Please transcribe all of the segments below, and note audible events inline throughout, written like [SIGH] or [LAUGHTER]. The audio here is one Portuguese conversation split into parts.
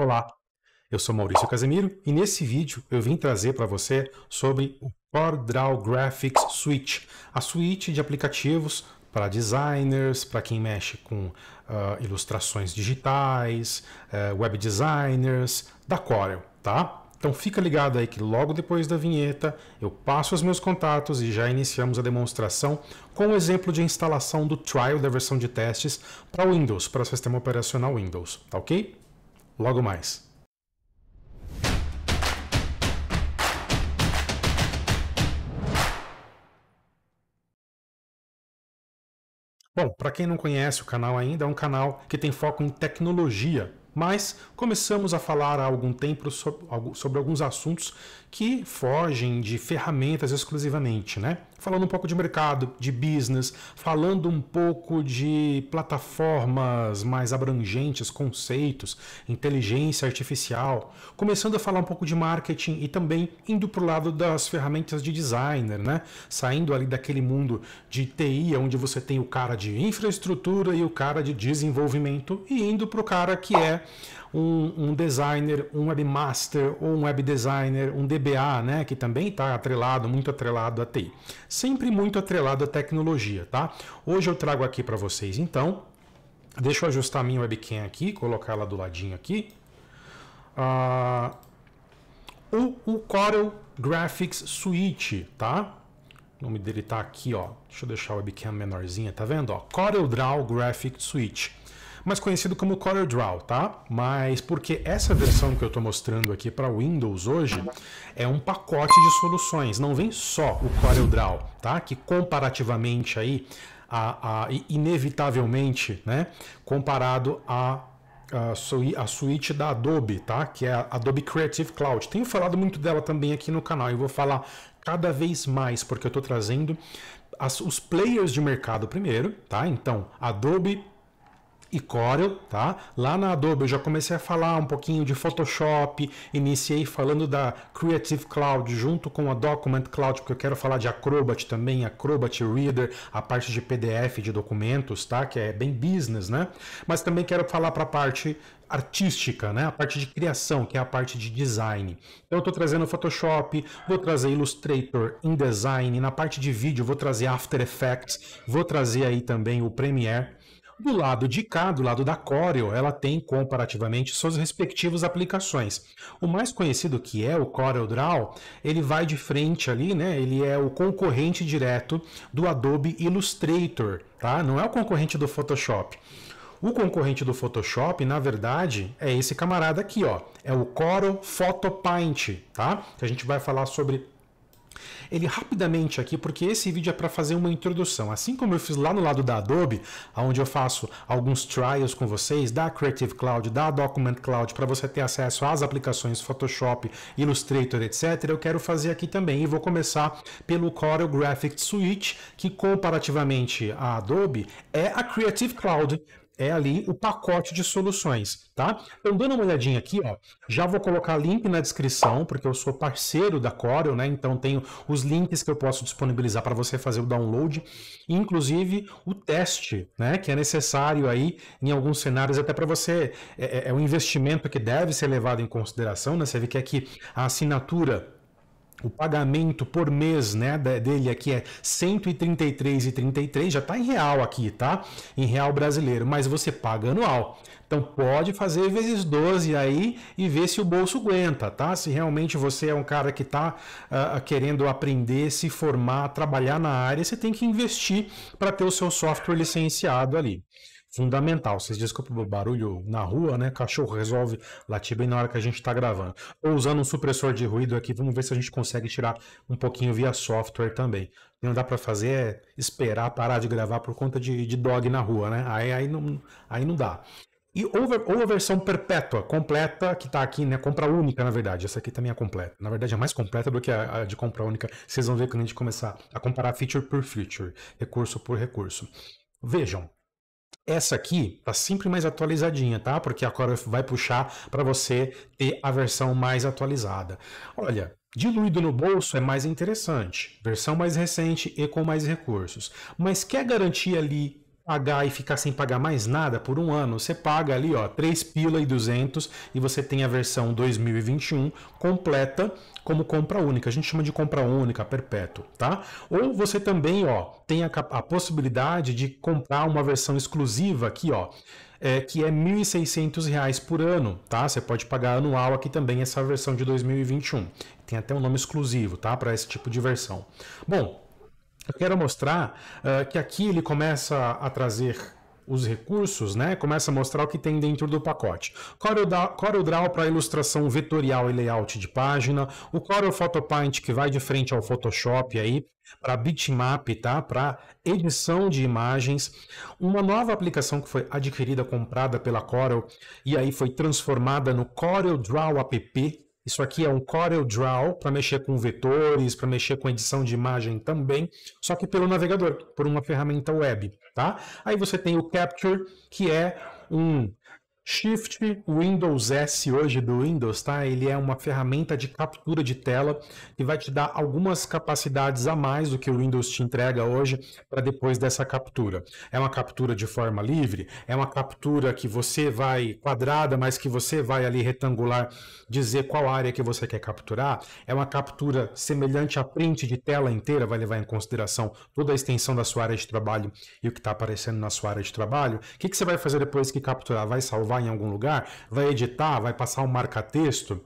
Olá, eu sou Maurício Casemiro e nesse vídeo eu vim trazer para você sobre o CorelDRAW Graphics Suite, a suíte de aplicativos para designers, para quem mexe com uh, ilustrações digitais, uh, web designers, da Corel, tá? Então fica ligado aí que logo depois da vinheta eu passo os meus contatos e já iniciamos a demonstração com o exemplo de instalação do trial da versão de testes para Windows, para o sistema operacional Windows, tá ok? logo mais. Bom, para quem não conhece o canal ainda, é um canal que tem foco em tecnologia, mas começamos a falar há algum tempo sobre alguns assuntos que fogem de ferramentas exclusivamente, né? falando um pouco de mercado, de business, falando um pouco de plataformas mais abrangentes, conceitos, inteligência artificial, começando a falar um pouco de marketing e também indo para o lado das ferramentas de designer, né? Saindo ali daquele mundo de TI, onde você tem o cara de infraestrutura e o cara de desenvolvimento, e indo para o cara que é um, um designer, um webmaster ou um web designer, um DBA, né, que também está atrelado, muito atrelado a TI. Sempre muito atrelado à tecnologia, tá? Hoje eu trago aqui para vocês, então, deixa eu ajustar minha webcam aqui, colocar ela do ladinho aqui. Uh, o, o Corel Graphics Suite, tá? O nome dele tá aqui, ó. Deixa eu deixar a webcam menorzinha, tá vendo? Ó, Corel Draw Graphics Suite mas conhecido como CorelDRAW, tá? Mas porque essa versão que eu estou mostrando aqui para Windows hoje é um pacote de soluções, não vem só o CorelDRAW, tá? Que comparativamente aí, a, a inevitavelmente, né? Comparado a a, sui, a suíte da Adobe, tá? Que é a Adobe Creative Cloud. Tenho falado muito dela também aqui no canal e vou falar cada vez mais, porque eu estou trazendo as, os players de mercado primeiro, tá? Então, Adobe e Corel, tá? Lá na Adobe eu já comecei a falar um pouquinho de Photoshop, iniciei falando da Creative Cloud junto com a Document Cloud, porque eu quero falar de Acrobat também, Acrobat Reader, a parte de PDF de documentos, tá? Que é bem business, né? Mas também quero falar para a parte artística, né? A parte de criação, que é a parte de design. Então eu estou trazendo Photoshop, vou trazer Illustrator, InDesign, na parte de vídeo vou trazer After Effects, vou trazer aí também o Premiere do lado de cá, do lado da Corel, ela tem comparativamente suas respectivas aplicações. O mais conhecido que é o CorelDRAW, ele vai de frente ali, né? Ele é o concorrente direto do Adobe Illustrator, tá? Não é o concorrente do Photoshop. O concorrente do Photoshop, na verdade, é esse camarada aqui, ó. É o Corel PhotoPaint, tá? Que a gente vai falar sobre ele rapidamente aqui, porque esse vídeo é para fazer uma introdução, assim como eu fiz lá no lado da Adobe, onde eu faço alguns trials com vocês da Creative Cloud, da Document Cloud, para você ter acesso às aplicações Photoshop, Illustrator, etc. Eu quero fazer aqui também e vou começar pelo Corel Graphics Suite, que comparativamente à Adobe é a Creative Cloud é ali o pacote de soluções, tá? Então, dando uma olhadinha aqui, ó, já vou colocar link na descrição, porque eu sou parceiro da Corel, né? Então, tenho os links que eu posso disponibilizar para você fazer o download, inclusive o teste, né? Que é necessário aí em alguns cenários, até para você. É, é, é um investimento que deve ser levado em consideração, né? Você vê que aqui a assinatura o pagamento por mês né, dele aqui é 133,33, já está em real aqui, tá? Em real brasileiro, mas você paga anual. Então pode fazer vezes 12 aí e ver se o bolso aguenta, tá? Se realmente você é um cara que está uh, ah, ah, querendo aprender, se formar, trabalhar na área, você tem que investir para ter o seu software licenciado ali fundamental. Vocês desculpem o barulho na rua, né? Cachorro resolve latir bem na hora que a gente está gravando. Estou usando um supressor de ruído aqui, vamos ver se a gente consegue tirar um pouquinho via software também. Não dá para fazer é esperar parar de gravar por conta de, de dog na rua, né? Aí, aí, não, aí não dá. E ou, ou a versão perpétua, completa, que está aqui, né? Compra única, na verdade. Essa aqui também é completa. Na verdade, é mais completa do que a, a de compra única. Vocês vão ver quando a gente começar a comparar feature por feature, recurso por recurso. Vejam, essa aqui tá sempre mais atualizadinha, tá? Porque a Core vai puxar para você ter a versão mais atualizada. Olha, Diluído no bolso é mais interessante, versão mais recente e com mais recursos. Mas quer garantir ali pagar e ficar sem pagar mais nada por um ano, você paga ali, ó, 3 pila e 200 e você tem a versão 2021 completa como compra única. A gente chama de compra única, perpétuo, tá? Ou você também, ó, tem a, a possibilidade de comprar uma versão exclusiva aqui, ó, é, que é R$ 1.600 por ano, tá? Você pode pagar anual aqui também essa versão de 2021. Tem até um nome exclusivo, tá? Para esse tipo de versão. Bom, eu quero mostrar uh, que aqui ele começa a trazer os recursos, né? Começa a mostrar o que tem dentro do pacote. Corel Draw para ilustração vetorial e layout de página, o Corel é PhotoPaint que vai de frente ao Photoshop aí para bitmap, tá? Para edição de imagens, uma nova aplicação que foi adquirida, comprada pela Corel e aí foi transformada no Corel Draw App, isso aqui é um Corel Draw para mexer com vetores, para mexer com edição de imagem também, só que pelo navegador, por uma ferramenta web, tá? Aí você tem o Capture, que é um Shift Windows S hoje do Windows, tá? Ele é uma ferramenta de captura de tela que vai te dar algumas capacidades a mais do que o Windows te entrega hoje para depois dessa captura. É uma captura de forma livre, é uma captura que você vai quadrada, mas que você vai ali retangular dizer qual área que você quer capturar. É uma captura semelhante à print de tela inteira, vai levar em consideração toda a extensão da sua área de trabalho e o que está aparecendo na sua área de trabalho. O que, que você vai fazer depois que capturar? Vai salvar gravar em algum lugar, vai editar, vai passar um marca-texto,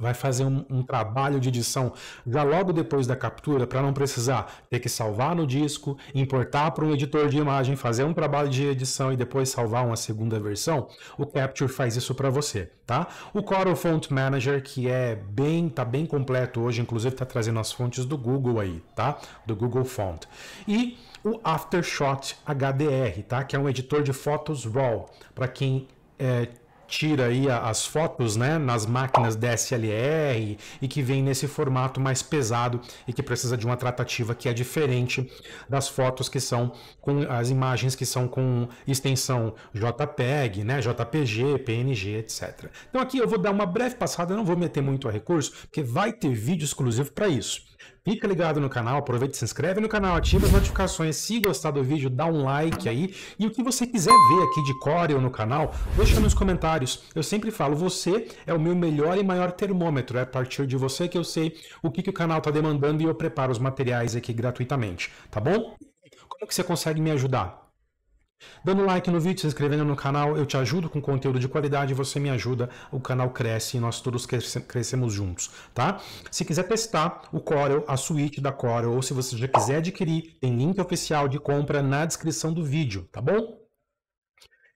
vai fazer um, um, trabalho de edição já logo depois da captura para não precisar ter que salvar no disco, importar para um editor de imagem, fazer um trabalho de edição e depois salvar uma segunda versão, o Capture faz isso para você, tá? O Coral Font Manager que é bem, tá bem completo hoje, inclusive tá trazendo as fontes do Google aí, tá? Do Google Font. E o AfterShot HDR, tá? Que é um editor de fotos RAW para quem é, tira aí as fotos né, nas máquinas DSLR e que vem nesse formato mais pesado e que precisa de uma tratativa que é diferente das fotos que são com as imagens que são com extensão JPEG, né, JPG, PNG, etc. Então aqui eu vou dar uma breve passada, não vou meter muito a recurso, porque vai ter vídeo exclusivo para isso. Fica ligado no canal, aproveita e se inscreve no canal, ativa as notificações. Se gostar do vídeo, dá um like aí. E o que você quiser ver aqui de Corel no canal, deixa nos comentários. Eu sempre falo, você é o meu melhor e maior termômetro. É a partir de você que eu sei o que, que o canal está demandando e eu preparo os materiais aqui gratuitamente, tá bom? Como que você consegue me ajudar? Dando like no vídeo, se inscrevendo no canal, eu te ajudo com conteúdo de qualidade, você me ajuda, o canal cresce e nós todos crescemos juntos, tá? Se quiser testar o Corel, a suíte da Corel, ou se você já quiser adquirir, tem link oficial de compra na descrição do vídeo, tá bom?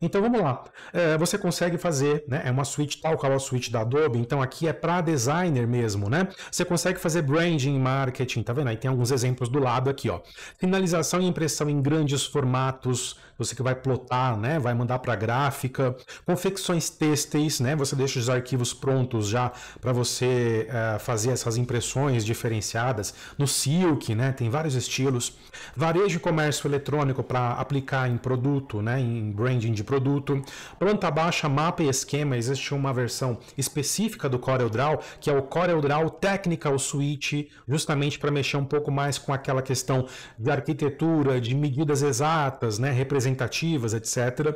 Então vamos lá. É, você consegue fazer, né? É uma suíte tal qual a suíte da Adobe, então aqui é para designer mesmo, né? Você consegue fazer branding, marketing, tá vendo? Aí tem alguns exemplos do lado aqui, ó. Finalização e impressão em grandes formatos, você que vai plotar, né, vai mandar para gráfica, confecções têxteis, né, você deixa os arquivos prontos já para você uh, fazer essas impressões diferenciadas no silk, né, tem vários estilos, varejo e comércio eletrônico para aplicar em produto, né, em branding de produto, planta baixa, mapa e esquema, existe uma versão específica do CorelDRAW que é o CorelDRAW Technical Suite, justamente para mexer um pouco mais com aquela questão de arquitetura, de medidas exatas, né, representação representativas, etc.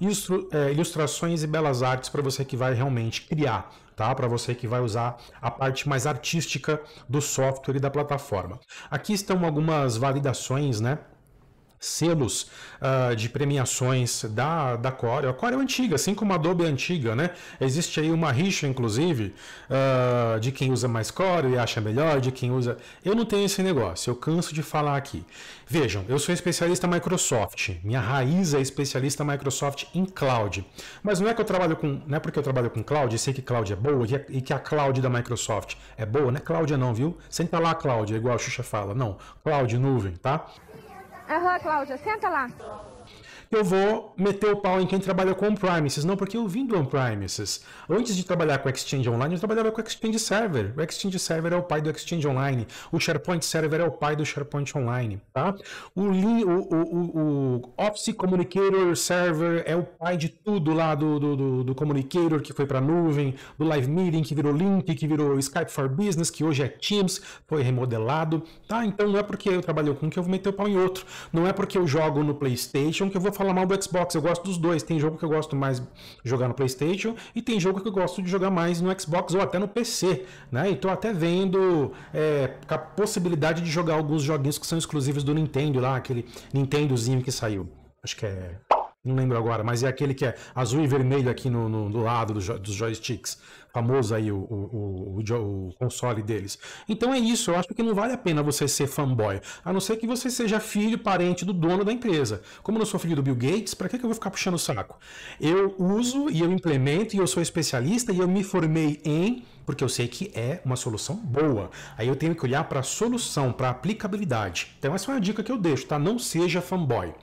Ilustru, é, ilustrações e belas artes para você que vai realmente criar, tá? Para você que vai usar a parte mais artística do software e da plataforma. Aqui estão algumas validações, né? selos uh, de premiações da, da Corel. A Core é antiga, assim como a Adobe é antiga, né? Existe aí uma rixa, inclusive, uh, de quem usa mais Core e acha melhor, de quem usa... Eu não tenho esse negócio, eu canso de falar aqui. Vejam, eu sou especialista Microsoft, minha raiz é especialista Microsoft em cloud. Mas não é que eu trabalho com... Não é porque eu trabalho com cloud e sei que cloud é boa é, e que a cloud da Microsoft é boa, né? é cloud não, viu? Sem falar cloud, igual a Xuxa fala. Não, cloud, nuvem, tá? Aham, Cláudia, senta lá eu vou meter o pau em quem trabalha com on-premises. Não, porque eu vim do on-premises. Antes de trabalhar com Exchange Online, eu trabalhava com Exchange Server. O Exchange Server é o pai do Exchange Online. O SharePoint Server é o pai do SharePoint Online. Tá? O, o, o, o Office Communicator Server é o pai de tudo lá do, do, do, do Communicator que foi para a nuvem, do Live Meeting que virou Link, que virou Skype for Business, que hoje é Teams, foi remodelado. Tá? Então não é porque eu trabalho com um que eu vou meter o pau em outro. Não é porque eu jogo no PlayStation que eu vou falar mal do Xbox, eu gosto dos dois. Tem jogo que eu gosto mais de jogar no PlayStation e tem jogo que eu gosto de jogar mais no Xbox ou até no PC, né? E tô até vendo é, a possibilidade de jogar alguns joguinhos que são exclusivos do Nintendo lá, aquele Nintendozinho que saiu. Acho que é não lembro agora, mas é aquele que é azul e vermelho aqui no, no do lado do jo dos joysticks. Famoso aí o, o, o, o, console deles. Então é isso, eu acho que não vale a pena você ser fanboy. A não ser que você seja filho, parente do dono da empresa. Como eu não sou filho do Bill Gates, para que, que eu vou ficar puxando o saco? Eu uso e eu implemento e eu sou especialista e eu me formei em porque eu sei que é uma solução boa. Aí eu tenho que olhar para a solução, para a aplicabilidade. Então essa é uma dica que eu deixo, tá? Não seja fanboy.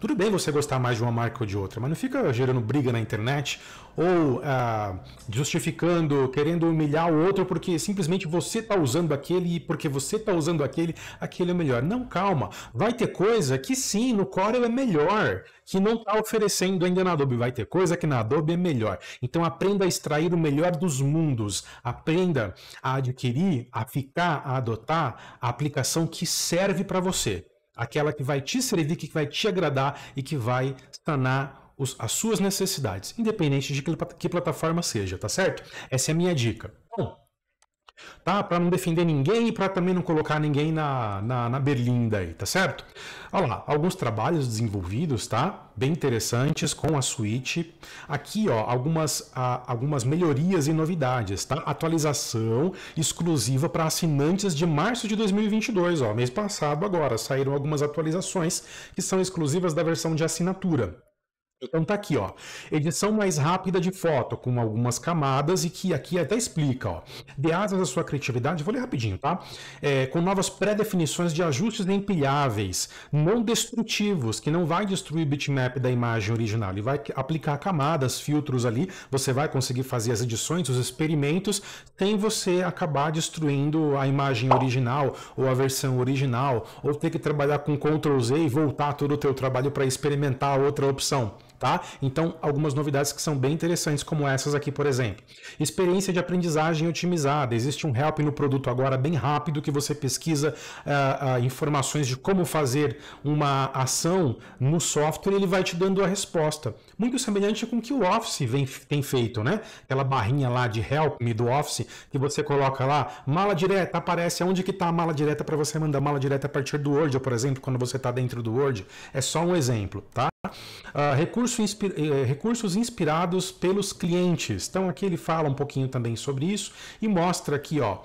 Tudo bem você gostar mais de uma marca ou de outra, mas não fica gerando briga na internet ou ah, justificando, querendo humilhar o outro porque simplesmente você está usando aquele e porque você está usando aquele, aquele é melhor. Não, calma. Vai ter coisa que sim, no Corel é melhor, que não está oferecendo ainda na Adobe. Vai ter coisa que na Adobe é melhor. Então aprenda a extrair o melhor dos mundos. Aprenda a adquirir, a ficar, a adotar a aplicação que serve para você aquela que vai te servir, que vai te agradar e que vai sanar os, as suas necessidades, independente de que, que plataforma seja, tá certo? Essa é a minha dica. Bom, tá? Para não defender ninguém e para também não colocar ninguém na, na, na berlinda aí, tá certo? Olha lá, alguns trabalhos desenvolvidos, tá? Bem interessantes com a suíte. Aqui, ó, algumas, algumas melhorias e novidades, tá? Atualização exclusiva para assinantes de março de 2022, ó, mês passado agora, saíram algumas atualizações que são exclusivas da versão de assinatura. Então tá aqui, ó. Edição mais rápida de foto, com algumas camadas, e que aqui até explica, ó. De asas à sua criatividade, vou ler rapidinho, tá? É, com novas pré-definições de ajustes empilháveis, não destrutivos, que não vai destruir o bitmap da imagem original. Ele vai aplicar camadas, filtros ali, você vai conseguir fazer as edições, os experimentos, sem você acabar destruindo a imagem original ou a versão original, ou ter que trabalhar com Ctrl Z e voltar todo o teu trabalho para experimentar outra opção tá? Então, algumas novidades que são bem interessantes, como essas aqui, por exemplo. Experiência de aprendizagem otimizada. Existe um help no produto agora bem rápido que você pesquisa uh, uh, informações de como fazer uma ação no software e ele vai te dando a resposta. Muito semelhante com o que o Office vem, tem feito, né? Aquela barrinha lá de help me do Office que você coloca lá, mala direta, aparece onde que está a mala direta para você mandar mala direta a partir do Word, ou, por exemplo, quando você está dentro do Word. É só um exemplo, tá? Uh, recurso inspir eh, recursos inspirados pelos clientes. Então aqui ele fala um pouquinho também sobre isso e mostra aqui, ó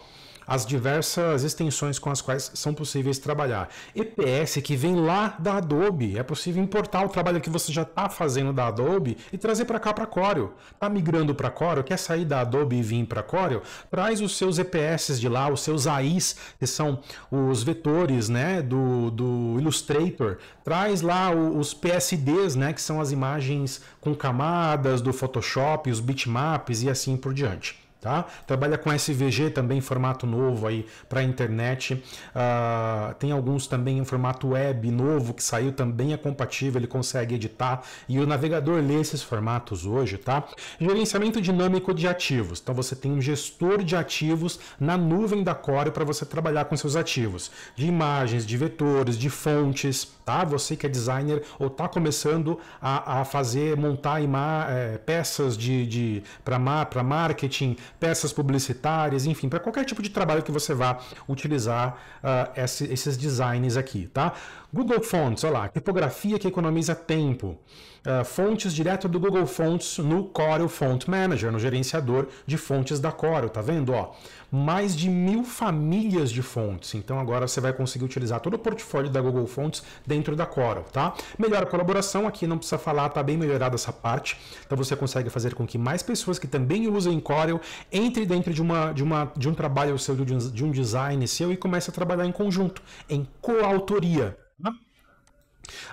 as diversas extensões com as quais são possíveis trabalhar. EPS, que vem lá da Adobe, é possível importar o trabalho que você já está fazendo da Adobe e trazer para cá para Corel. Está migrando para Corel, quer sair da Adobe e vir para Corel? Traz os seus EPS de lá, os seus AIs, que são os vetores né, do, do Illustrator. Traz lá os PSDs, né, que são as imagens com camadas do Photoshop, os bitmaps e assim por diante. Tá? Trabalha com SVG também, formato novo aí para internet. Uh, tem alguns também em formato web novo que saiu também é compatível, ele consegue editar e o navegador lê esses formatos hoje, tá? Gerenciamento dinâmico de ativos. Então você tem um gestor de ativos na nuvem da Core para você trabalhar com seus ativos, de imagens, de vetores, de fontes, tá? Você que é designer ou tá começando a, a fazer montar é, peças de, de para mar, marketing peças publicitárias, enfim, para qualquer tipo de trabalho que você vá utilizar uh, esse, esses designs aqui, tá? Google Fonts, olha lá, tipografia que economiza tempo. Uh, fontes direto do Google Fonts no Corel Font Manager, no gerenciador de fontes da Corel, tá vendo? Ó, mais de mil famílias de fontes. Então agora você vai conseguir utilizar todo o portfólio da Google Fonts dentro da Corel, tá? Melhora a colaboração, aqui não precisa falar, tá bem melhorada essa parte. Então você consegue fazer com que mais pessoas que também usem Corel entre dentro de, uma, de, uma, de um trabalho seu, de um, de um design seu e comece a trabalhar em conjunto, em coautoria. Né?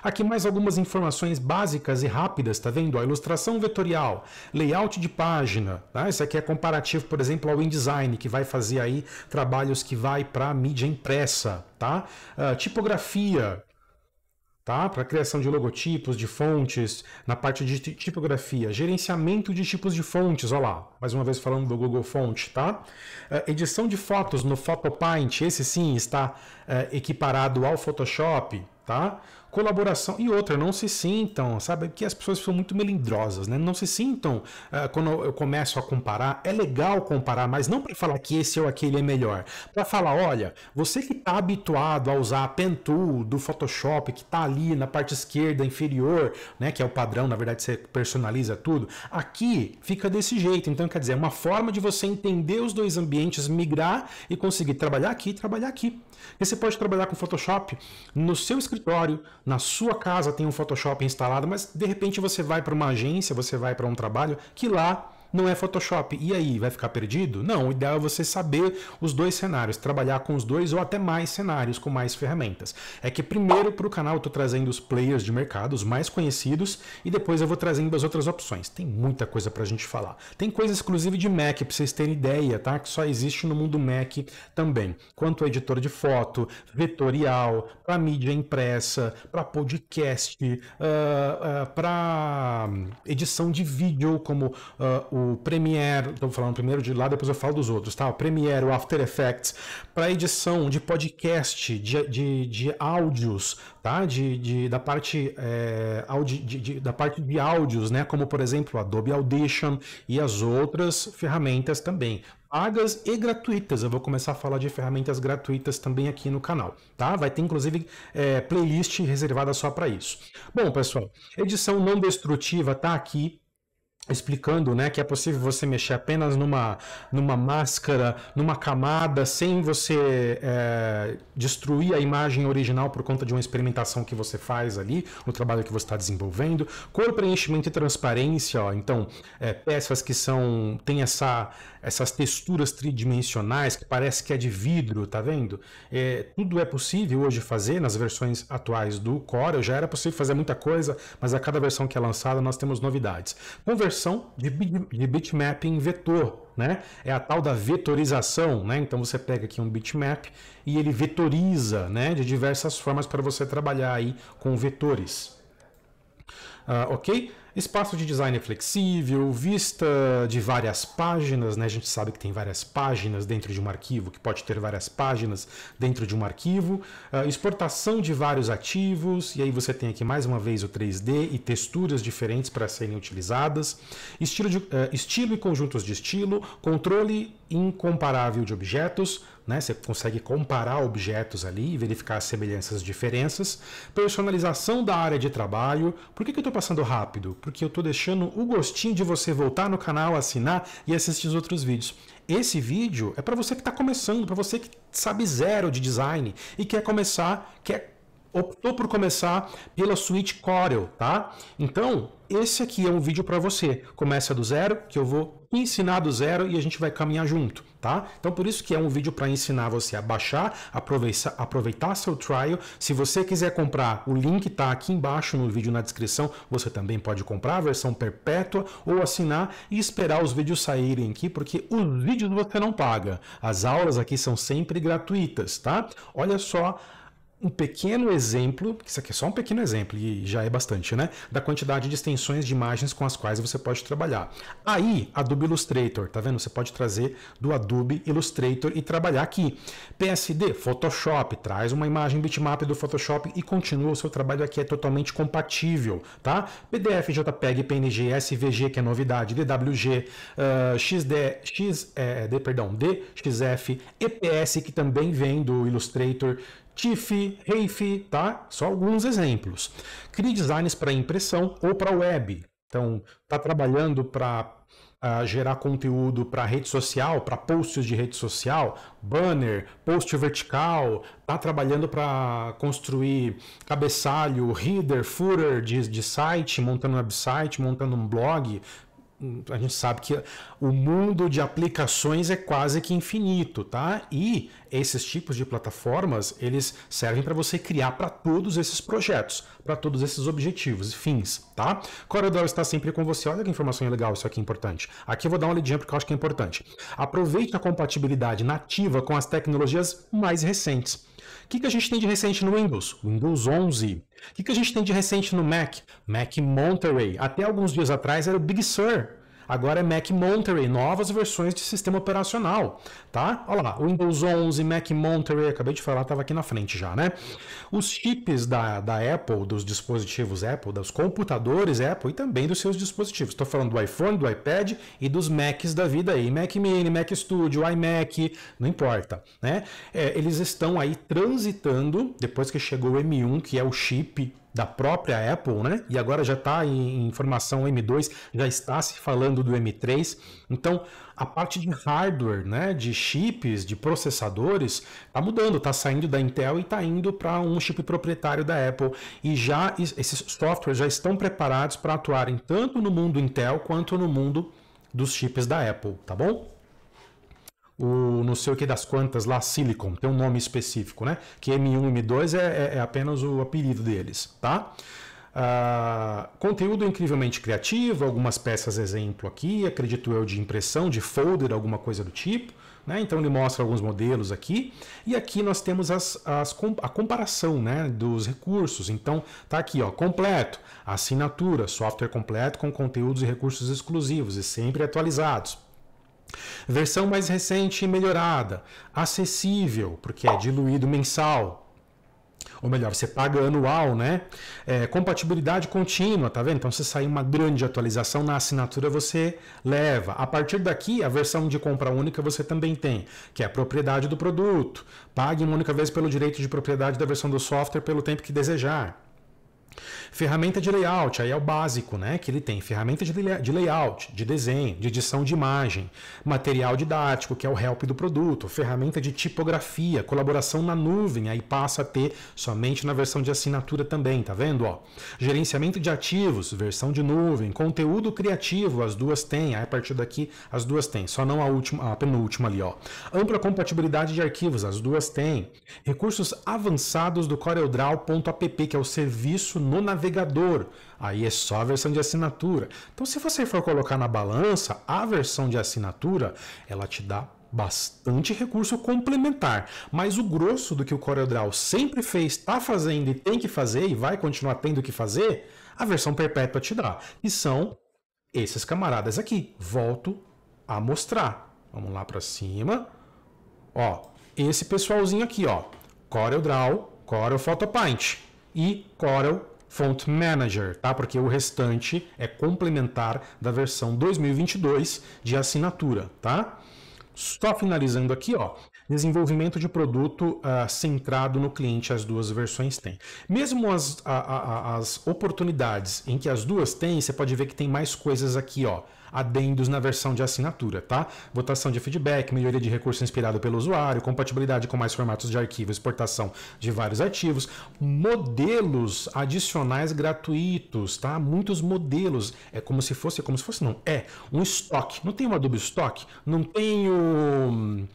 Aqui mais algumas informações básicas e rápidas, tá vendo? A ilustração vetorial, layout de página, tá? Isso aqui é comparativo, por exemplo, ao InDesign, que vai fazer aí trabalhos que vai para mídia impressa, tá? Uh, tipografia, tá? Para criação de logotipos, de fontes, na parte de tipografia, gerenciamento de tipos de fontes, olha lá, mais uma vez falando do Google Font, tá? Uh, edição de fotos no PhotoPaint, esse sim está uh, equiparado ao Photoshop, tá? colaboração. E outra, não se sintam, sabe? Porque as pessoas são muito melindrosas, né? Não se sintam uh, quando eu começo a comparar. É legal comparar, mas não para falar que esse ou aquele é melhor. Para falar, olha, você que está habituado a usar a Pen Tool do Photoshop, que está ali na parte esquerda inferior, né? Que é o padrão, na verdade você personaliza tudo. Aqui fica desse jeito. Então, quer dizer, é uma forma de você entender os dois ambientes, migrar e conseguir trabalhar aqui e trabalhar aqui. E você pode trabalhar com Photoshop no seu escritório, na sua casa tem um Photoshop instalado, mas de repente você vai para uma agência, você vai para um trabalho que lá não é Photoshop. E aí, vai ficar perdido? Não, o ideal é você saber os dois cenários, trabalhar com os dois ou até mais cenários, com mais ferramentas. É que primeiro para o canal eu estou trazendo os players de mercado, os mais conhecidos, e depois eu vou trazendo as outras opções. Tem muita coisa para a gente falar. Tem coisa exclusiva de Mac, para vocês terem ideia, tá? Que só existe no mundo Mac também. Quanto editor de foto, vetorial, para mídia impressa, para podcast, uh, ah, uh, ah, para edição de vídeo, como uh, o o Premiere, estou falando primeiro de lá, depois eu falo dos outros, tá? O Premiere, o After Effects, para edição de podcast, de, de, de áudios, tá? De, de da, parte, é, audi, de, da parte de áudios, né? Como, por exemplo, Adobe Audition e as outras ferramentas também, pagas e gratuitas. Eu vou começar a falar de ferramentas gratuitas também aqui no canal, tá? Vai ter inclusive é, playlist reservada só para isso. Bom, pessoal, edição não destrutiva tá aqui explicando né, que é possível você mexer apenas numa, numa máscara, numa camada, sem você é, destruir a imagem original por conta de uma experimentação que você faz ali, o trabalho que você está desenvolvendo. Cor, preenchimento e transparência, ó, então, é, peças que são têm essa, essas texturas tridimensionais, que parece que é de vidro, tá vendo? É, tudo é possível hoje fazer nas versões atuais do Core. já era possível fazer muita coisa, mas a cada versão que é lançada nós temos novidades. Conversando de, de bitmap em vetor, né? É a tal da vetorização, né? Então você pega aqui um bitmap e ele vetoriza, né? De diversas formas para você trabalhar aí com vetores. Uh, ok? Espaço de design flexível, vista de várias páginas, né? A gente sabe que tem várias páginas dentro de um arquivo, que pode ter várias páginas dentro de um arquivo, uh, exportação de vários ativos, e aí você tem aqui mais uma vez o 3D e texturas diferentes para serem utilizadas, estilo, de, uh, estilo e conjuntos de estilo, controle incomparável de objetos, né? Você consegue comparar objetos ali, verificar as semelhanças e diferenças. Personalização da área de trabalho. Por que, que eu estou passando rápido? Porque eu estou deixando o gostinho de você voltar no canal, assinar e assistir os outros vídeos. Esse vídeo é para você que está começando, para você que sabe zero de design e quer começar, quer optou por começar pela suíte Corel, tá? Então, esse aqui é um vídeo para você. Começa do zero, que eu vou ensinar do zero e a gente vai caminhar junto, tá? Então por isso que é um vídeo para ensinar você a baixar, aproveitar, aproveitar seu trial. Se você quiser comprar, o link está aqui embaixo no vídeo na descrição. Você também pode comprar a versão perpétua ou assinar e esperar os vídeos saírem aqui, porque os vídeos você não paga. As aulas aqui são sempre gratuitas, tá? Olha só um pequeno exemplo, isso aqui é só um pequeno exemplo e já é bastante, né? Da quantidade de extensões de imagens com as quais você pode trabalhar. Aí, Adobe Illustrator, tá vendo? Você pode trazer do Adobe Illustrator e trabalhar aqui. PSD, Photoshop, traz uma imagem bitmap do Photoshop e continua o seu trabalho aqui, é totalmente compatível, tá? PDF, JPEG, PNG, SVG, que é novidade, DWG, uh, eh, XD, X, D, eh, perdão, DXF, EPS, que também vem do Illustrator, TIFF, REIF, tá? Só alguns exemplos. Crie designs para impressão ou para web. Então, tá trabalhando para uh, ah, gerar conteúdo para rede social, para posts de rede social, banner, post vertical, tá trabalhando para construir cabeçalho, header, footer de, de site, montando um website, montando um blog, a gente sabe que o mundo de aplicações é quase que infinito, tá? E esses tipos de plataformas, eles servem para você criar para todos esses projetos, para todos esses objetivos e fins, tá? Corridor está sempre com você. Olha que informação legal, isso aqui é importante. Aqui eu vou dar uma olhadinha porque eu acho que é importante. Aproveite a compatibilidade nativa com as tecnologias mais recentes. O que, que a gente tem de recente no Windows? Windows 11, o que, que a gente tem de recente no Mac? Mac Monterey. Até alguns dias atrás era o Big Sur. Agora é Mac Monterey, novas versões de sistema operacional, tá? Olha lá, Windows 11, Mac Monterey, acabei de falar, estava aqui na frente já, né? Os chips da, da Apple, dos dispositivos Apple, dos computadores Apple e também dos seus dispositivos. Estou falando do iPhone, do iPad e dos Macs da vida aí, Mac Mini, Mac Studio, iMac, não importa, né? É, eles estão aí transitando, depois que chegou o M1, que é o chip da própria Apple, né? E agora já está em, em formação M2, já está se falando do M3. Então, a parte de hardware, né, de chips, de processadores, está mudando, está saindo da Intel e está indo para um chip proprietário da Apple. E já esses softwares já estão preparados para atuarem tanto no mundo Intel quanto no mundo dos chips da Apple, tá bom? o não sei o que das quantas lá, Silicon, tem um nome específico, né? Que M1 e M2 é, é, é apenas o apelido deles, tá? Uh, conteúdo incrivelmente criativo, algumas peças exemplo aqui, acredito eu, de impressão, de folder, alguma coisa do tipo. Né? Então ele mostra alguns modelos aqui. E aqui nós temos as, as, a comparação né, dos recursos. Então tá aqui, ó, completo, assinatura, software completo com conteúdos e recursos exclusivos e sempre atualizados. Versão mais recente e melhorada, acessível, porque é diluído mensal. Ou melhor, você paga anual, né? É, compatibilidade contínua, tá vendo? Então, se sair uma grande atualização na assinatura, você leva. A partir daqui, a versão de compra única você também tem, que é a propriedade do produto. Pague uma única vez pelo direito de propriedade da versão do software pelo tempo que desejar. Ferramenta de layout, aí é o básico, né? Que ele tem ferramenta de layout, de desenho, de edição de imagem, material didático, que é o help do produto, ferramenta de tipografia, colaboração na nuvem, aí passa a ter somente na versão de assinatura também, tá vendo? Ó, gerenciamento de ativos, versão de nuvem, conteúdo criativo, as duas têm, aí a partir daqui as duas têm, só não a última, a penúltima ali, ó. Ampla compatibilidade de arquivos, as duas têm. Recursos avançados do CorelDRAW.app, que é o serviço no navegador. Aí é só a versão de assinatura. Então, se você for colocar na balança, a versão de assinatura, ela te dá bastante recurso complementar, mas o grosso do que o CorelDRAW sempre fez, está fazendo e tem que fazer e vai continuar tendo que fazer, a versão perpétua te dá. E são esses camaradas aqui. Volto a mostrar. Vamos lá para cima. Ó, esse pessoalzinho aqui, ó. CorelDRAW, Corel Photopint e Corel Font Manager, tá? Porque o restante é complementar da versão 2022 de assinatura, tá? Só finalizando aqui, ó, desenvolvimento de produto uh, centrado no cliente, as duas versões têm. Mesmo as, a, a, as oportunidades em que as duas têm, você pode ver que tem mais coisas aqui, ó adendos na versão de assinatura, tá? Votação de feedback, melhoria de recurso inspirado pelo usuário, compatibilidade com mais formatos de arquivo, exportação de vários arquivos, modelos adicionais gratuitos, tá? Muitos modelos. É como se fosse, é como se fosse não, é um estoque. Não tem um Adobe Stock, não tenho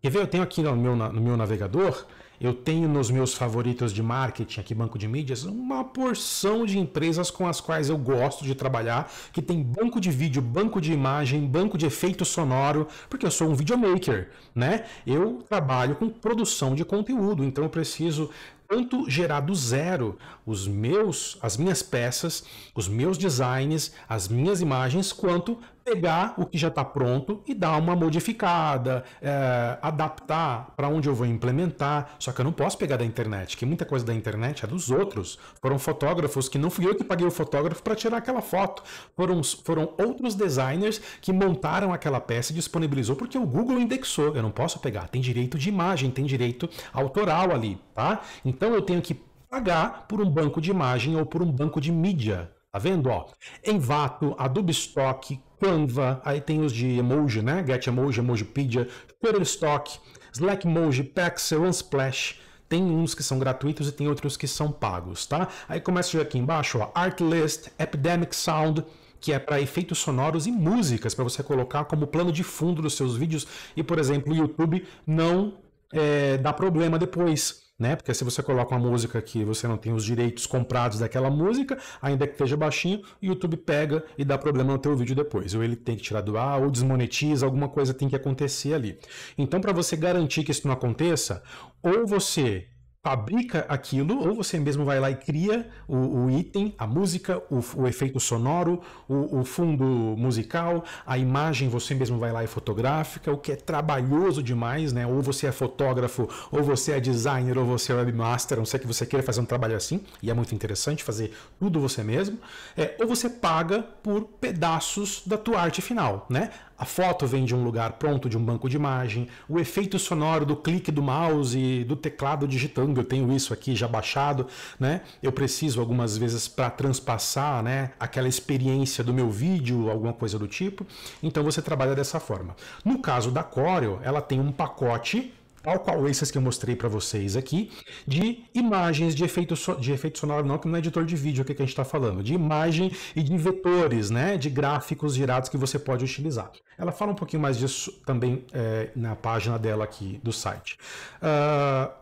Quer ver? Eu tenho aqui no meu, no meu navegador eu tenho nos meus favoritos de marketing aqui, banco de mídias, uma porção de empresas com as quais eu gosto de trabalhar, que tem banco de vídeo, banco de imagem, banco de efeito sonoro, porque eu sou um videomaker, né? Eu trabalho com produção de conteúdo, então eu preciso tanto gerar do zero os meus, as minhas peças, os meus designs, as minhas imagens, quanto pegar o que já está pronto e dar uma modificada, é, adaptar para onde eu vou implementar. Só que eu não posso pegar da internet, que muita coisa da internet é dos outros. Foram fotógrafos que não fui eu que paguei o fotógrafo para tirar aquela foto. Foram, foram outros designers que montaram aquela peça e disponibilizou porque o Google indexou. Eu não posso pegar. Tem direito de imagem, tem direito autoral ali, tá? Então eu tenho que pagar por um banco de imagem ou por um banco de mídia. Tá vendo? Ó, Envato, Adobe Stock, Canva, aí tem os de emoji, né? Get Emoji, Emojipedia, Shutterstock, Slack Emoji, Pexel, Unsplash. Tem uns que são gratuitos e tem outros que são pagos, tá? Aí começa aqui embaixo, ó, Artlist, Epidemic Sound, que é para efeitos sonoros e músicas para você colocar como plano de fundo dos seus vídeos e, por exemplo, o YouTube não é, dá problema depois né? Porque se você coloca uma música que você não tem os direitos comprados daquela música, ainda que esteja baixinho, o YouTube pega e dá problema no teu vídeo depois. Ou ele tem que tirar do ar, ou desmonetiza, alguma coisa tem que acontecer ali. Então, para você garantir que isso não aconteça, ou você fabrica aquilo, ou você mesmo vai lá e cria o, o item, a música, o, o efeito sonoro, o, o, fundo musical, a imagem você mesmo vai lá e fotográfica o que é trabalhoso demais, né? Ou você é fotógrafo, ou você é designer, ou você é webmaster, não sei que você queira fazer um trabalho assim, e é muito interessante fazer tudo você mesmo, é, ou você paga por pedaços da tua arte final, né? A foto vem de um lugar pronto, de um banco de imagem. O efeito sonoro do clique do mouse, do teclado digitando, eu tenho isso aqui já baixado, né? Eu preciso algumas vezes para transpassar, né, aquela experiência do meu vídeo, alguma coisa do tipo. Então você trabalha dessa forma. No caso da Corel, ela tem um pacote tal qual esses que eu mostrei para vocês aqui, de imagens de efeito, so, de efeito sonoro, não, que não é editor de vídeo o que a gente está falando, de imagem e de vetores, né, de gráficos girados que você pode utilizar. Ela fala um pouquinho mais disso também é, na página dela aqui do site. Uh,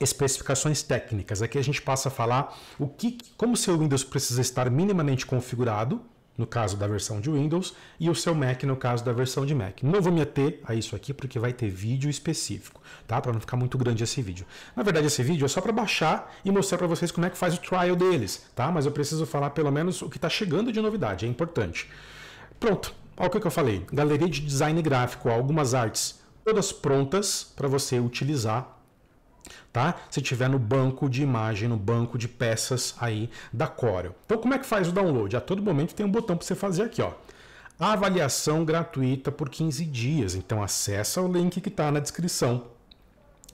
especificações técnicas. Aqui a gente passa a falar o que, como seu Windows precisa estar minimamente configurado no caso da versão de Windows, e o seu Mac no caso da versão de Mac. Não vou me ater a isso aqui porque vai ter vídeo específico, tá? Para não ficar muito grande esse vídeo. Na verdade, esse vídeo é só para baixar e mostrar para vocês como é que faz o trial deles, tá? Mas eu preciso falar pelo menos o que está chegando de novidade, é importante. Pronto, olha o que eu falei. Galeria de design gráfico, algumas artes todas prontas para você utilizar tá? Se tiver no banco de imagem, no banco de peças aí da Corel. Então como é que faz o download? A todo momento tem um botão para você fazer aqui, ó. Avaliação gratuita por 15 dias. Então acessa o link que está na descrição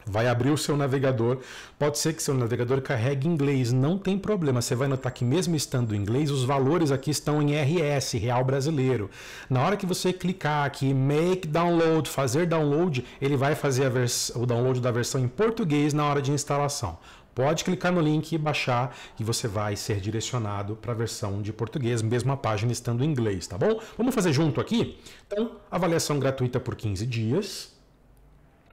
Vai abrir o seu navegador. Pode ser que seu navegador carregue inglês, não tem problema. Você vai notar que, mesmo estando em inglês, os valores aqui estão em RS, Real Brasileiro. Na hora que você clicar aqui, Make Download, fazer download, ele vai fazer o download da versão em português na hora de instalação. Pode clicar no link e baixar e você vai ser direcionado para a versão de português, mesmo a página estando em inglês, tá bom? Vamos fazer junto aqui? Então, avaliação gratuita por 15 dias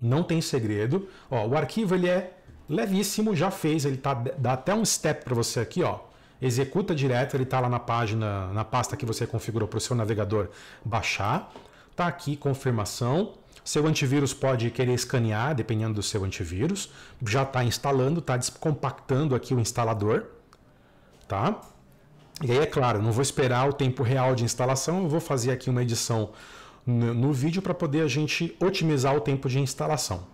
não tem segredo. Ó, o arquivo ele é levíssimo, já fez, ele tá, dá até um step para você aqui, ó. Executa direto, ele está lá na página, na pasta que você configurou para o seu navegador baixar. Tá aqui confirmação. Seu antivírus pode querer escanear, dependendo do seu antivírus. Já está instalando, está descompactando aqui o instalador, tá? E aí é claro, não vou esperar o tempo real de instalação, eu vou fazer aqui uma edição no vídeo para poder a gente otimizar o tempo de instalação.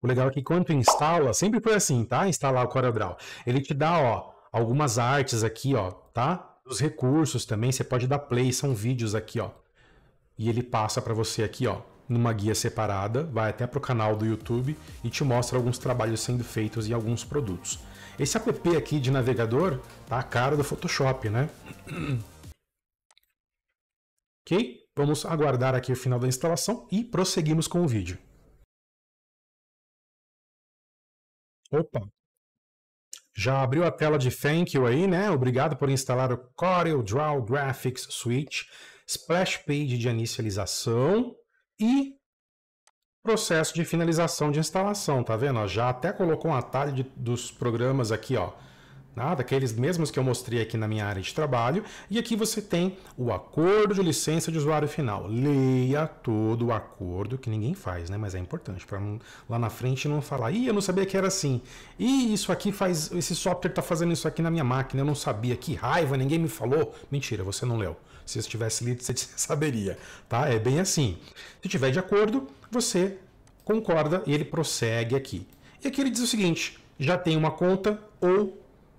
O legal é que quando instala, sempre foi assim, tá? Instalar o CorelDRAW. Ele te dá, ó, algumas artes aqui, ó, tá? Os recursos também, você pode dar play, são vídeos aqui, ó. E ele passa para você aqui, ó, numa guia separada, vai até pro canal do YouTube e te mostra alguns trabalhos sendo feitos e alguns produtos. Esse app aqui de navegador tá a cara do Photoshop, né? [CLEARS THROAT] Ok? Vamos aguardar aqui o final da instalação e prosseguimos com o vídeo. Opa! Já abriu a tela de thank you aí, né? Obrigado por instalar o Corel Draw Graphics Suite, splash page de inicialização e processo de finalização de instalação, tá vendo? Já até colocou um atalho de, dos programas aqui, ó nada, ah, daqueles mesmos que eu mostrei aqui na minha área de trabalho. E aqui você tem o acordo de licença de usuário final. Leia todo o acordo, que ninguém faz, né? mas é importante para lá na frente não falar, ih, eu não sabia que era assim. Ih, isso aqui faz, esse software está fazendo isso aqui na minha máquina, eu não sabia, que raiva, ninguém me falou. Mentira, você não leu. Se você tivesse lido, você [LAUGHS] saberia. Tá? É bem assim. Se tiver de acordo, você concorda e ele prossegue aqui. E aqui ele diz o seguinte: já tem uma conta ou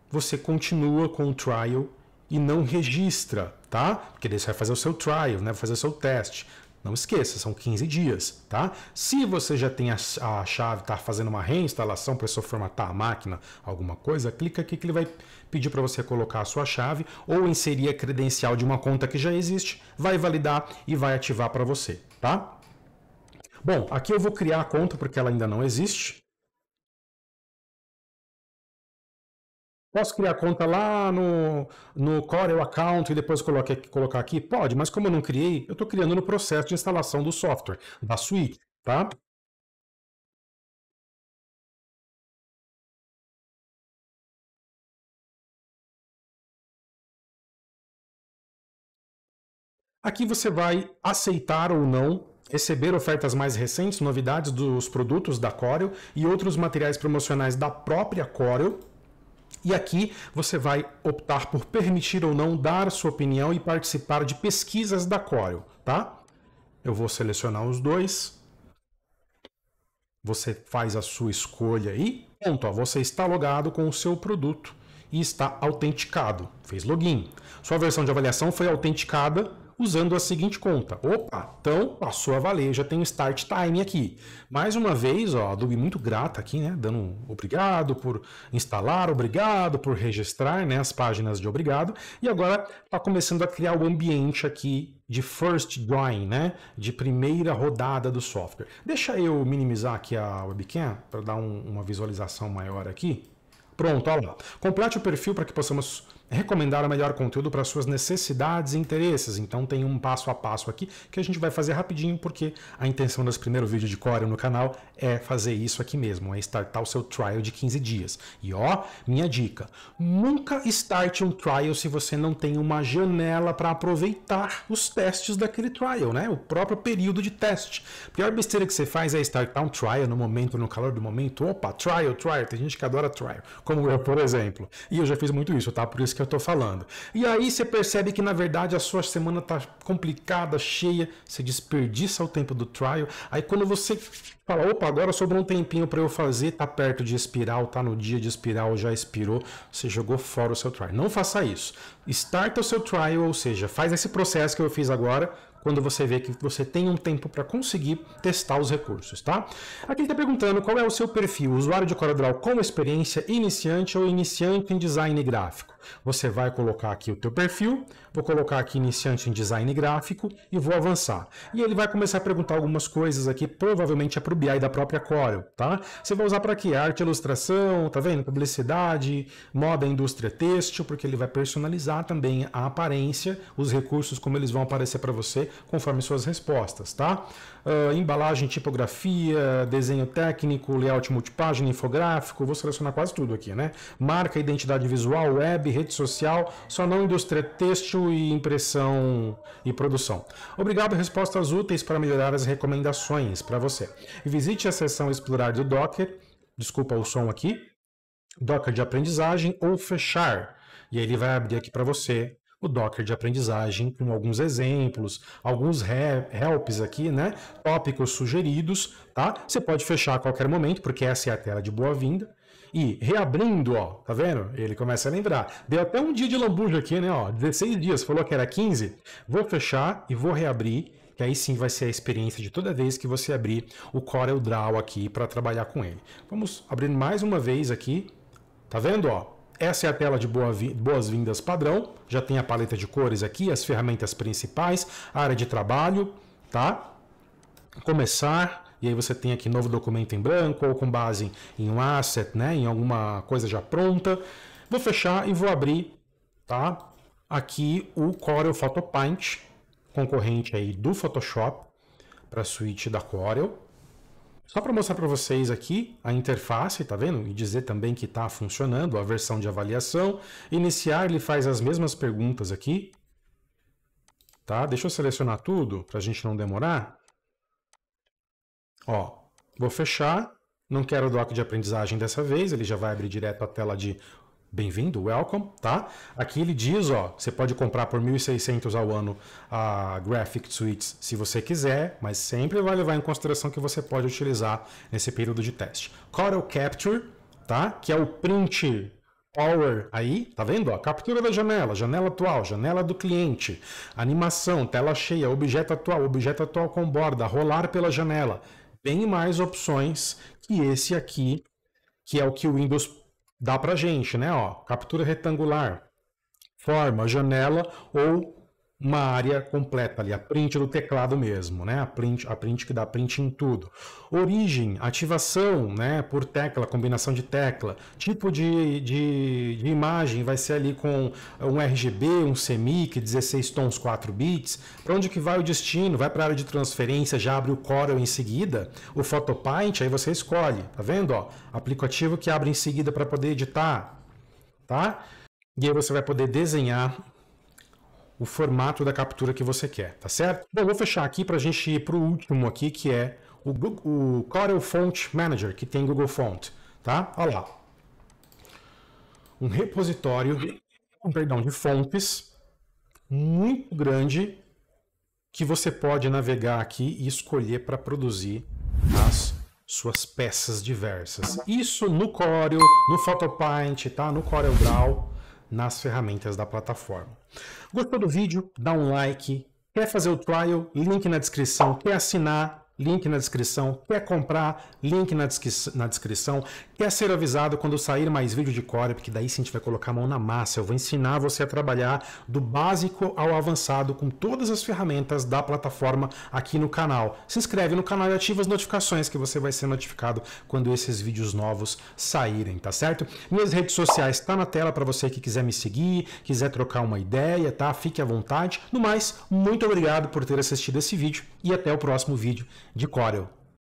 você continua com o trial e não registra, tá? Porque daí você vai fazer o seu trial, né? Vai fazer o seu teste. Não esqueça, são 15 dias, tá? Se você já tem a, a chave, está fazendo uma reinstalação para só formatar a máquina, alguma coisa, clica aqui que ele vai pedir para você colocar a sua chave ou inserir a credencial de uma conta que já existe, vai validar e vai ativar para você, tá? Bom, aqui eu vou criar a conta porque ela ainda não existe. Posso criar conta lá no, no Corel Account e depois coloque, colocar aqui? Pode, mas como eu não criei, eu estou criando no processo de instalação do software, da Suite, tá? Aqui você vai aceitar ou não receber ofertas mais recentes, novidades dos produtos da Corel e outros materiais promocionais da própria Corel e aqui você vai optar por permitir ou não dar sua opinião e participar de pesquisas da Corel, tá? Eu vou selecionar os dois. Você faz a sua escolha aí. Pronto, ó, você está logado com o seu produto e está autenticado. Fez login. Sua versão de avaliação foi autenticada usando a seguinte conta. Opa, então passou a valer, já tem um start time aqui. Mais uma vez, ó, a Adobe muito grata aqui, né? Dando um obrigado por instalar, obrigado por registrar né, as páginas de obrigado. E agora está começando a criar o ambiente aqui de first drawing, né? De primeira rodada do software. Deixa eu minimizar aqui a webcam para dar um, uma visualização maior aqui. Pronto, olha lá. Complete o perfil para que possamos recomendar o melhor conteúdo para suas necessidades e interesses. Então tem um passo a passo aqui que a gente vai fazer rapidinho, porque a intenção dos primeiros vídeos de Core no canal é fazer isso aqui mesmo, é startar o seu trial de 15 dias. E ó, minha dica, nunca starte um trial se você não tem uma janela para aproveitar os testes daquele trial, né? O próprio período de teste. A pior besteira que você faz é startar um trial no momento, no calor do momento. Opa, trial, trial. Tem gente que adora trial, como eu, por exemplo. E eu já fiz muito isso, tá? Por isso que que eu estou falando. E aí você percebe que na verdade a sua semana está complicada, cheia, você desperdiça o tempo do trial. Aí quando você fala, opa, agora sobrou um tempinho para eu fazer, tá perto de expirar, tá no dia de expirar, já expirou, você jogou fora o seu trial. Não faça isso. Starta o seu trial, ou seja, faz esse processo que eu fiz agora, quando você vê que você tem um tempo para conseguir testar os recursos, tá? Aqui ele está perguntando qual é o seu perfil, usuário de CorelDRAW com experiência, iniciante ou iniciante em design gráfico. Você vai colocar aqui o teu perfil, vou colocar aqui iniciante em design gráfico e vou avançar. E ele vai começar a perguntar algumas coisas aqui, provavelmente é para o BI da própria Corel, tá? Você vai usar para quê? Arte, ilustração, tá vendo? Publicidade, moda, indústria, têxtil, porque ele vai personalizar também a aparência, os recursos, como eles vão aparecer para você, conforme suas respostas, tá? Uh, embalagem, tipografia, desenho técnico, layout multipágina, infográfico, vou selecionar quase tudo aqui, né? Marca, identidade visual, web, rede social, só não indústria têxtil e impressão e produção. Obrigado, respostas úteis para melhorar as recomendações para você. Visite a seção Explorar do Docker, desculpa o som aqui, Docker de aprendizagem ou fechar. E aí ele vai abrir aqui para você o Docker de aprendizagem com alguns exemplos, alguns helps aqui, né? Tópicos sugeridos, tá? Você pode fechar a qualquer momento, porque essa é a tela de boa-vinda. E reabrindo, ó, tá vendo? Ele começa a lembrar. Deu até um dia de lambuja aqui, né? Ó, 16 dias, falou que era 15. Vou fechar e vou reabrir, que aí sim vai ser a experiência de toda vez que você abrir o Corel Draw aqui para trabalhar com ele. Vamos abrindo mais uma vez aqui. Tá vendo, ó? Essa é a tela de boas-vindas padrão. Já tem a paleta de cores aqui, as ferramentas principais, área de trabalho, tá? Começar, e aí você tem aqui novo documento em branco ou com base em um asset, né, em alguma coisa já pronta. Vou fechar e vou abrir, tá? Aqui o Corel PhotoPaint, concorrente aí do Photoshop para a suíte da Corel. Só para mostrar para vocês aqui a interface, tá vendo? E dizer também que está funcionando, a versão de avaliação. Iniciar, ele faz as mesmas perguntas aqui. Tá? Deixa eu selecionar tudo para a gente não demorar. Ó, vou fechar. Não quero o dock de aprendizagem dessa vez, ele já vai abrir direto a tela de bem-vindo, welcome, tá? Aqui ele diz, ó, você pode comprar por 1.600 ao ano a Graphic Suites se você quiser, mas sempre vai levar em consideração que você pode utilizar nesse período de teste. Corel Capture, tá? Que é o print Power aí, tá vendo? Ó, captura da janela, janela atual, janela do cliente, animação, tela cheia, objeto atual, objeto atual com borda, rolar pela janela bem mais opções que esse aqui, que é o que o Windows dá para gente, né? Ó, captura retangular, forma, janela ou uma área completa ali, a print do teclado mesmo, né? A print, a print que dá print em tudo. Origem, ativação, né? Por tecla, combinação de tecla. Tipo de, de, de imagem vai ser ali com um RGB, um CMYK, 16 tons, 4 bits. Para onde que vai o destino? Vai para a área de transferência, já abre o Corel em seguida, o PhotoPaint, aí você escolhe, tá vendo? Ó, aplicativo que abre em seguida para poder editar, tá? E aí você vai poder desenhar o formato da captura que você quer, tá certo? Bom, vou fechar aqui para a gente ir para o último aqui, que é o, o Corel Font Manager, que tem Google Font, tá? Olha lá. Um repositório, perdão, de fontes muito grande que você pode navegar aqui e escolher para produzir as suas peças diversas. Isso no Corel, no PhotoPaint, tá? No Corel Draw, nas ferramentas da plataforma. Gostou do vídeo? Dá um like. Quer fazer o trial? Link na descrição. Quer assinar? link na descrição. Quer comprar? Link na, descri na descrição. Quer ser avisado quando sair mais vídeo de Core? Porque daí sim a gente vai colocar a mão na massa. Eu vou ensinar você a trabalhar do básico ao avançado com todas as ferramentas da plataforma aqui no canal. Se inscreve no canal e ativa as notificações que você vai ser notificado quando esses vídeos novos saírem, tá certo? Minhas redes sociais estão tá na tela para você que quiser me seguir, quiser trocar uma ideia, tá? Fique à vontade. No mais, muito obrigado por ter assistido esse vídeo e até o próximo vídeo de Corel.